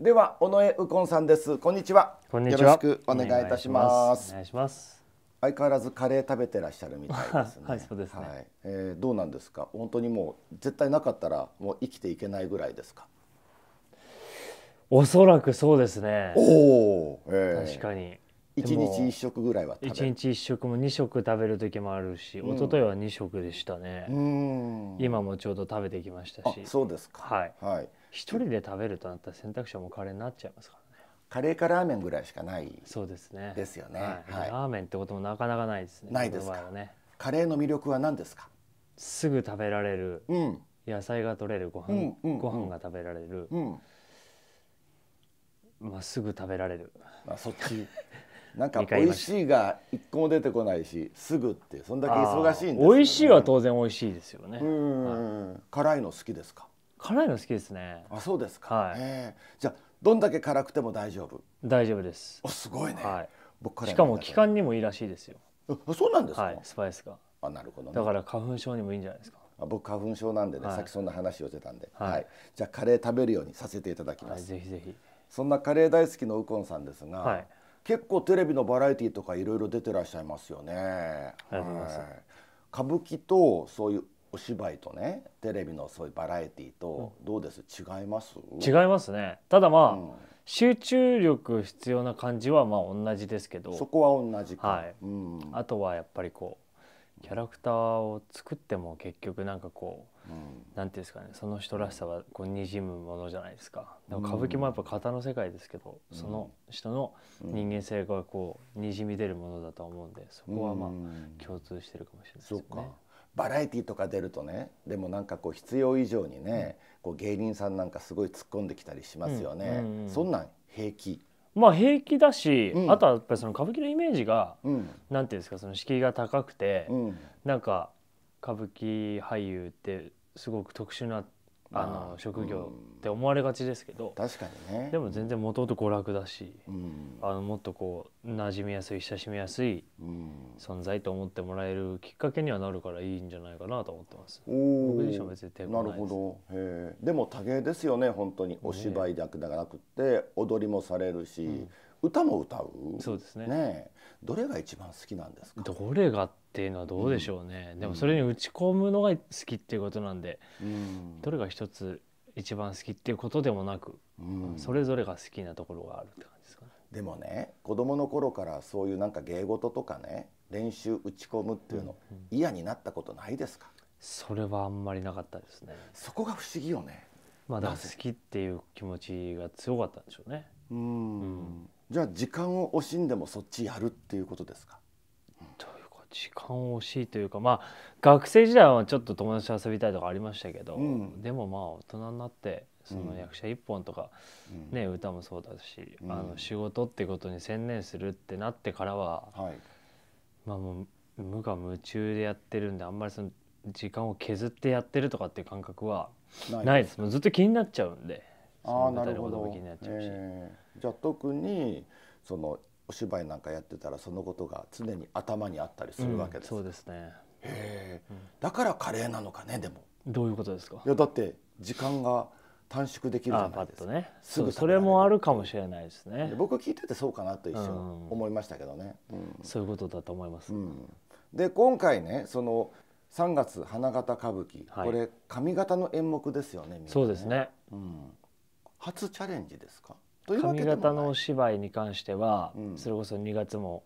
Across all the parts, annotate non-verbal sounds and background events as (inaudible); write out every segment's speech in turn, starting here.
では尾上右近さんですこんにちはこんにちはよろしくお願いいたしますお願いします相変わらずカレー食べてらっしゃるみたいですね (laughs) はいそうですね、はい、えー、どうなんですか本当にもう絶対なかったらもう生きていけないぐらいですかおそらくそうですねおお、えー、確かに一日一食ぐらいは一日一食も二食食べる時もあるし、うん、一昨日は二食でしたね、うん、今もちょうど食べてきましたしそうですかはい、はい一人で食べるとなったら選択肢はもうカレーになっちゃいますからねカレーかラーメンぐらいしかないそうですねですよね、はいはい、ラーメンってこともなかなかないですねないですか、ね、カレーの魅力は何ですかすぐ食べられる、うん、野菜が取れるご飯、うんうん、ご飯が食べられる、まあ、すぐ食べられる、まあ、そっち (laughs) なんか美味しいが一個も出てこないしすぐってそんだけ忙しいんです、ね、美味しいは当然美味しいですよね、はい、辛いの好きですか辛いの好きですねあそうですか、はい、じゃどんだけ辛くても大丈夫大丈夫ですおすごいね、はい、僕しかも気管にもいいらしいですよあそうなんですか、はい、スパイスがあなるほど、ね、だから花粉症にもいいんじゃないですかあ、僕花粉症なんでね、はい、さっきそんな話をしてたんで、はい、はい、じゃカレー食べるようにさせていただきます、ぜひぜひそんなカレー大好きのウコンさんですが、はい。結構テレビのバラエティーとかいろいろ出てらっしゃいますよねありがとうございます、歌舞伎とそういうお芝居とねテレビのそういうバラエティーとどうです、うん、違います違いますねただまあ、うん、集中力必要な感じはまあ同じですけどそこは同じはい、うん、あとはやっぱりこうキャラクターを作っても結局なんかこう、うん、なんていうんですかねその人らしさはこうにじむものじゃないですかでも歌舞伎もやっぱ型の世界ですけど、その人の人間性がこうにじみ出るものだと思うんでそこはまあ共通してるかもしれないですね。バラエティとか出るとねでもなんかこう必要以上にね、こう芸人さんなんかすごい突っ込んできたりしますよね、うんうんうん、そんなん平気まあ平気だし、うん、あとはやっぱりその歌舞伎のイメージが、うん、なんていうんですかその敷居が高くて、うん、なんか歌舞伎俳優ってすごく特殊なあの職業って思われがちですけど、確かにねでも全然もともと娯楽だし、うん、あのもっとこう馴染みやすい親しみやすい存在と思ってもらえるきっかけにはなるからいいんじゃないかなと思ってます。僕自身は別にななるほどへでも多芸ですよね本当にお芝居だけではなくて、踊りもされるし。うん歌も歌うそうですねねどれが一番好きなんですかどれがっていうのはどうでしょうね、うん、でもそれに打ち込むのが好きっていうことなんで、うん、どれが一つ一番好きっていうことでもなく、うん、それぞれが好きなところがあるって感じですかね。でもね子供の頃からそういうなんか芸事とかね練習打ち込むっていうの、うんうん、嫌になったことないですかそれはあんまりなかったですねそこが不思議よねまだ好きっていう気持ちが強かったんでしょうねうんじゃあ時間を惜しんでもそっちやるっていうことですかというか時間を惜しいというかまあ学生時代はちょっと友達と遊びたいとかありましたけど、うん、でもまあ大人になってその役者一本とか、うん、ね歌もそうだし、うん、あの仕事ってことに専念するってなってからは、はい、まあもう無我夢中でやってるんであんまりその時間を削ってやってるとかっていう感覚はないです。ないですもうずっと気になっちゃうんであなるほど、えー、じゃあ特にそのお芝居なんかやってたらそのことが常に頭にあったりするわけです、うん、そうですねへえ、うん、だからカレーなのかねでもどういうことですかいやだって時間が短縮できるじゃないですか、ね、すぐそれもあるかもしれないですね僕聞いててそうかなと一瞬思いましたけどね、うん、そういうことだと思います、で今回ねその3月花形歌舞伎、はい、これ上方の演目ですよねねそうですね、うん、初チャレンジですか上方のお芝居に関しては、うん、それこそ2月も、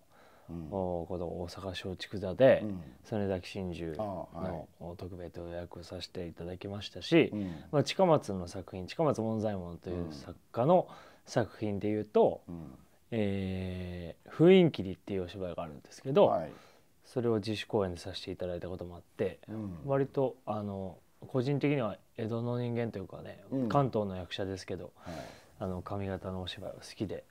うん、この大阪松竹座で、曽根崎真珠の特別予約をさせていただきましたし、まあ、近松の作品近松門左衛門という作家の作品でいうと「うん、えー、雰囲気り」っていうお芝居があるんですけど、はい、それを自主公演でさせていただいたこともあって、割とあの個人的には江戸の人間というかね、うん、関東の役者ですけど、はい、あの上方のお芝居は好きで、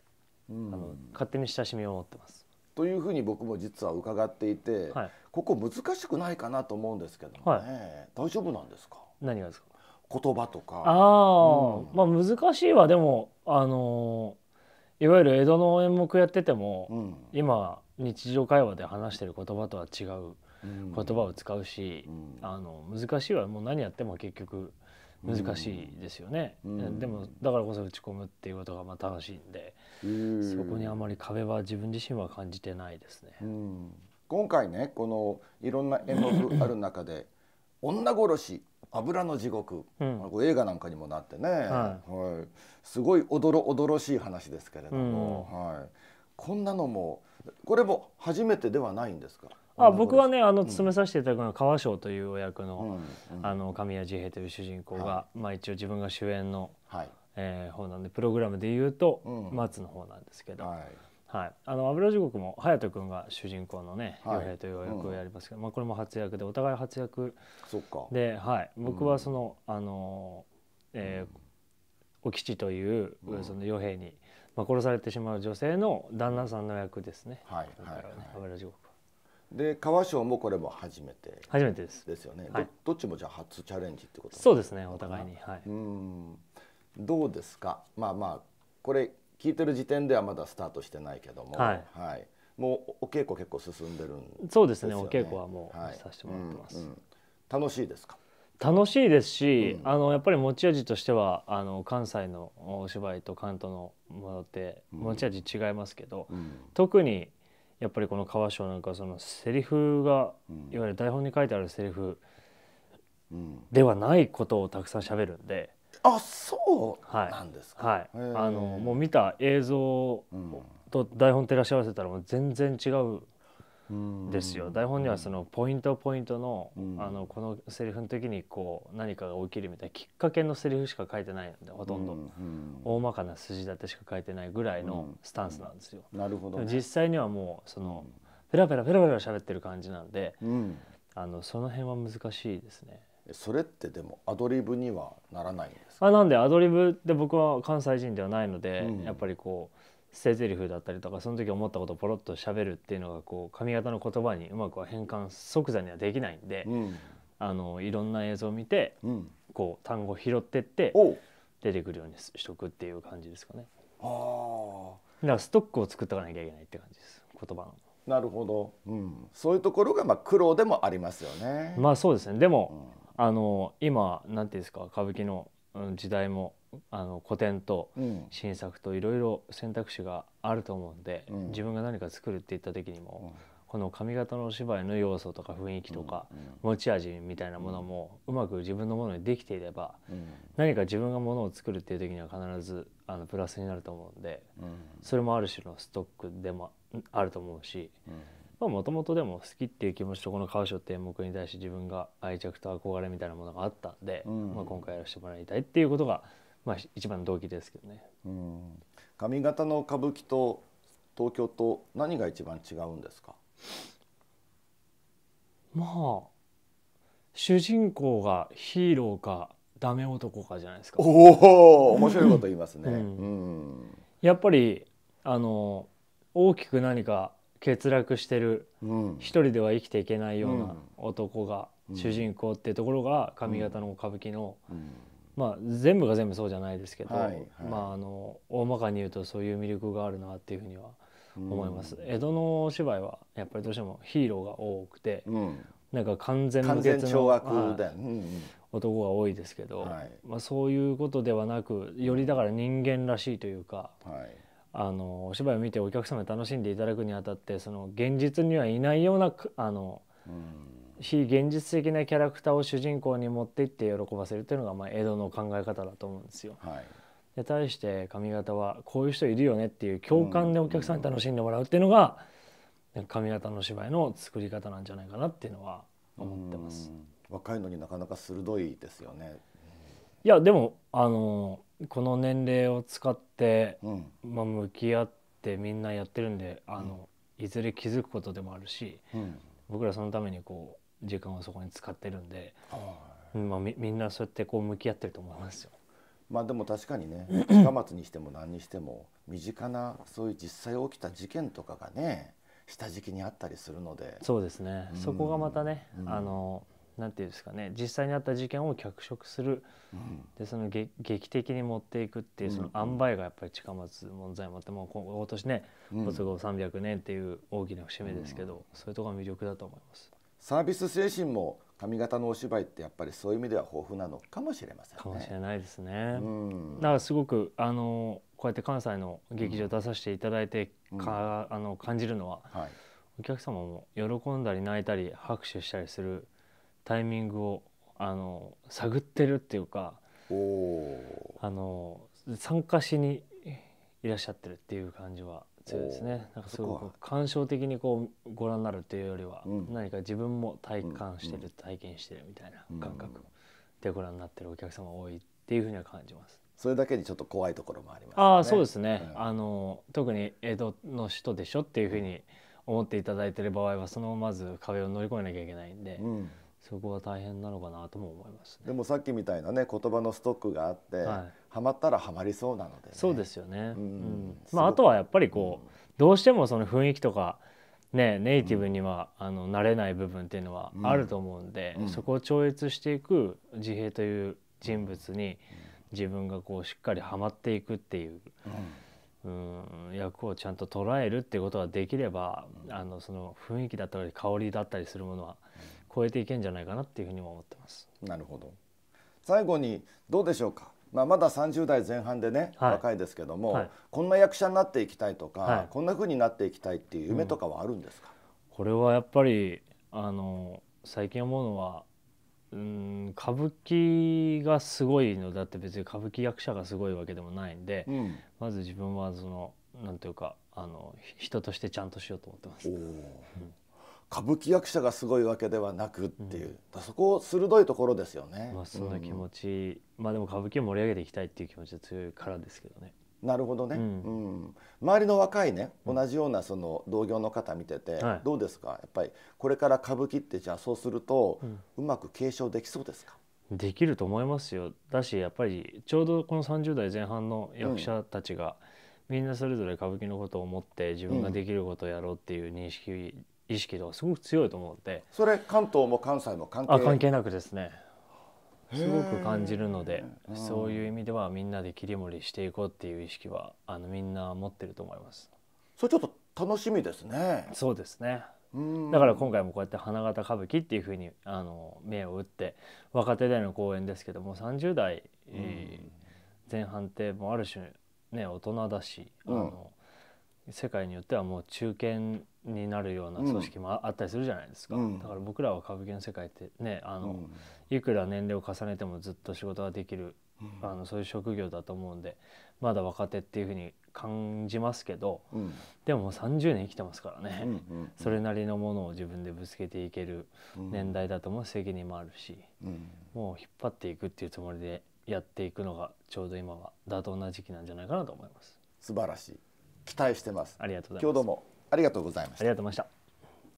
うん、あの勝手に親しみを持ってます。というふうに僕も実は伺っていて、はい、ここ難しくないかなと思うんですけどもね、大丈夫なんですか何がですか言葉とかあ、うん、まあ難しいはでもあのいわゆる江戸の演目やってても、うん、今日常会話で話してる言葉とは違う言葉を使うし、あの難しいはもう何やっても結局難しいですよね、うん、でもだからこそ打ち込むっていうことがまあ楽しいんで、うん、そこにあまり壁は自分自身は感じてないですね、うん、今回ねこのいろんな演目ある中で「女殺し」「油の地獄」映画なんかにもなってね、はい、はい、すごいおどろおどろしい話ですけれども、はい、こんなのもこれも初めてではないんですかあ僕はねあの勤めさせていただくのは川翔というお役の,、あの神谷治平という主人公が、はい、まあ、一応自分が主演の、はいえー、方なんでプログラムで言うと、うん、松の方なんですけど、はいはい、あの油地獄も隼人君が主人公のね与平、はい、というお役をやりますけど、うん、まあ、これも初役でお互い初役で、はい、僕はその、うん、あの、えー、お吉という、うん、その与平に。まあ、殺されてしまう女性の旦那さんの役ですね。はい、はい、はい、地獄で川賞もこれも初めて初めてですですよね、はい、どっちもじゃ初チャレンジってことそうですねお互いに、はい、うんどうですかまあまあこれ聞いてる時点ではまだスタートしてないけども、はい、はい、もうお稽古結構進んでるんで、ね、そうですねお稽古はもうさせてもらってます、うんうん、楽しいですか楽しいですし、うん、あのやっぱり持ち味としてはあの関西のお芝居と関東のものって持ち味違いますけど、うん、特にやっぱりこの川賞なんかそのセリフが、いわゆる台本に書いてあるセリフではないことをたくさん喋るんで。あそうなんですか、はい、はい、あのもう見た映像と台本照らし合わせたらもう全然違うですよ台本にはそのポイントポイントの,、あのこのセリフの時にこう何かが起きるみたいなきっかけのセリフしか書いてないのでほとんど、大まかな筋立てしか書いてないぐらいのスタンスなんですよ。なるほど、ね、実際にはもうその、ペラペラペラペラ喋ってる感じなんで、うん、あのその辺は難しいですね。それってでもアドリブにはならないんですあなんでアドリブで僕は関西人ではないので、うん、やっぱりこう捨て台詞だったりとかその時思ったことをポロッと喋るっていうのがこう髪型の言葉にうまくは変換即座にはできないんで、うん、あのいろんな映像を見て、うん、こう単語拾ってって出てくるようにしとくっていう感じですかね。あだからストックを作っておかなきゃいけないって感じです言葉の。なるほど、うん、そういうところがまあ苦労でもありますよね。まあそうですねでも、うん、あの今なんていうんですか歌舞伎の時代もあの古典と新作といろいろ選択肢があると思うんで、うん、自分が何か作るって言った時にも、うん、この髪型のお芝居の要素とか雰囲気とか、うん、持ち味みたいなものもうまく自分のものにできていれば、何か自分がものを作るっていう時には必ずあのプラスになると思うんで、それもある種のストックでもあると思うし。もともとでも好きっていう気持ちとこの「カウショ」って演目に対して自分が愛着と憧れみたいなものがあったんで、まあ、今回やらせてもらいたいっていうことがまあ、一番の動機ですけどね。うん髪型の歌舞伎と東京と何が一番違うんですかまあ主人公がヒーローかダメ男かじゃないですか。おお面白いこと言いますね。うん、やっぱりあの大きく何か欠落してる、うん、一人では生きていけないような男が主人公ってところが髪型の歌舞伎の、うんまあ、全部が全部そうじゃないですけど、はいはい、まあ、あの大まかに言うとそういう魅力があるなっていうふうには思います、うん、江戸のお芝居はやっぱりどうしてもヒーローが多くて、うん、なんか完全無欠の、うんうん、男が多いですけど、はい、まあ、そういうことではなくよりだから人間らしいというか、はい、あのお芝居を見てお客様に楽しんでいただくにあたってその現実にはいないようなあの、うん非現実的なキャラクターを主人公に持っていって喜ばせるというのが、まあ、江戸の考え方だと思うんですよ。はい、で対して上方はこういう人いるよねっていう共感でお客さんに楽しんでもらうっていうのが、上方の芝居の作り方なんじゃないかなっていうのは思ってます。若いのになかなか鋭いですよね。いやでもあのこの年齢を使って、うん、まあ、向き合ってみんなやってるんであの、うん、いずれ気づくことでもあるし、うん、僕らそのためにこう時間をそこに使ってるんで、まあ、みみんなそうやってこう向き合ってると思いますよ。まあでも確かにね (clears throat) 近松にしても何にしても身近なそういう実際起きた事件とかがね下敷きにあったりするのでそうですね、うん、そこがまたね、うん、あのなんていうんですかね実際にあった事件を脚色する、うん、でその劇的に持っていくっていうその塩梅がやっぱり近松門左衛門ってもう今年ね没後300年っていう大きな節目ですけど、そういうところが魅力だと思います。サービス精神も上方のお芝居ってやっぱりそういう意味では豊富なのかもしれません、ね、かもしれないですね、うん、だからすごくあのこうやって関西の劇場出させていただいて、うん、か、あの感じるのは、はい、お客様も喜んだり泣いたり拍手したりするタイミングをあの探ってるっていうかあの参加しにいらっしゃってるっていう感じはそうですねなんかすごく感傷的にこうご覧になるというよりは、何か自分も体感してる、うん、体験してるみたいな感覚でご覧になってるお客様多いっていうふうには感じます。それだけにちょっと怖いところもあります、ね、あそうですね、うん、あの特に江戸の人でしょっていうふうに思っていただいてる場合はそのまず壁を乗り越えなきゃいけないんで。うんそこは大変なのかなとも思います、ね、でもさっきみたいなね言葉のストックがあって、はい、はまったらはまりそうなので、ね、そうですよね、うん、まあ、あとはやっぱりこう、うん、どうしてもその雰囲気とかね、ネイティブには、うん、あの慣れない部分っていうのはあると思うんで、そこを超越していく自閉という人物に自分がこうしっかりはまっていくっていう、うん役をちゃんと捉えるっていうことができればあのその雰囲気だったり香りだったりするものは超えていけんじゃないかなっていうふうに思ってます。なるほど最後にどうでしょうか、まあ、まだ30代前半でね、はい、若いですけども、はい、こんな役者になっていきたいとか、はい、こんなふうになっていきたいっていう夢とかはあるんですか、うん、これはやっぱりあの最近思うのはうん歌舞伎がすごいのだって別に歌舞伎役者がすごいわけでもないんで、うん、まず自分はそのなんていうかあの人としてちゃんとしようと思ってます。歌舞伎役者がすごいわけではなくっていう、うん、そこ鋭いところですよね。まあ、そんな気持ち、うん、まあでも歌舞伎を盛り上げていきたいっていう気持ちが強いからですけどね。なるほどね、うん、うん、周りの若いね同じようなその同業の方見てて、うん、どうですかやっぱりこれから歌舞伎ってじゃあそうすると、うまく継承できそうですかできると思いますよだしやっぱりちょうどこの三十代前半の役者たちが、みんなそれぞれ歌舞伎のことを思って自分ができることをやろうっていう認識意識とかすごく強いと思うんでそれ関東も関西も関係あ関係なくですねすごく感じるので、うん、そういう意味ではみんなで切り盛りしていこうっていう意識はあのみんな持ってると思いますそれちょっと楽しみですねそうですねだから今回もこうやって花形歌舞伎っていうふうにあの目を打って若手での公演ですけども30代、前半ってもうある種ね大人だし、あの世界によってはもう中堅になるような組織もあったりするじゃないですか、うん、だから僕らは歌舞伎の世界ってねあの、うん、いくら年齢を重ねてもずっと仕事ができる、うん、あのそういう職業だと思うんでまだ若手っていうふうに感じますけど、でももう30年生きてますからね、うんうんうん、それなりのものを自分でぶつけていける年代だとも責任もあるし、もう引っ張っていくっていうつもりでやっていくのがちょうど今は妥当な時期なんじゃないかなと思います。素晴らしい期待してます。ありがとうございます。今日どうもありがとうございました。ありがとうございました。